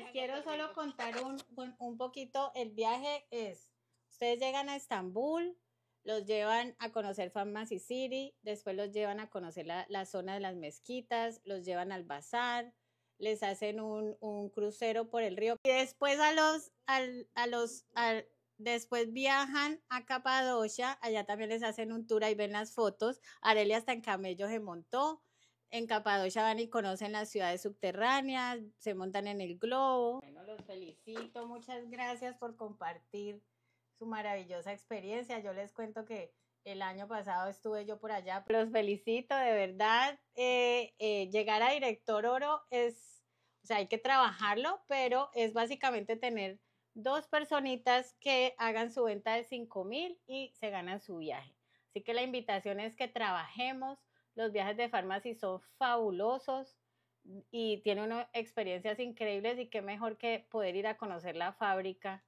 les quiero solo contar un, un, poquito. El viaje es, ustedes llegan a Estambul, los llevan a conocer Famasi City, después los llevan a conocer la, la, zona de las mezquitas, los llevan al bazar, les hacen un, un crucero por el río y después a los, a los, después viajan a Capadocia, allá también les hacen un tour, y ven las fotos, Arelia hasta en camello se montó, en Capadocia van y conocen las ciudades subterráneas, se montan en el globo. Bueno, los felicito, muchas gracias por compartir su maravillosa experiencia. Yo les cuento que el año pasado estuve yo por allá. Los felicito, de verdad. Eh, eh, llegar a director oro es, o sea, hay que trabajarlo, pero es básicamente tener dos personitas que hagan su venta de 5,000 mil y se ganan su viaje. Así que la invitación es que trabajemos los viajes de farmacia son fabulosos y tiene experiencias increíbles y qué mejor que poder ir a conocer la fábrica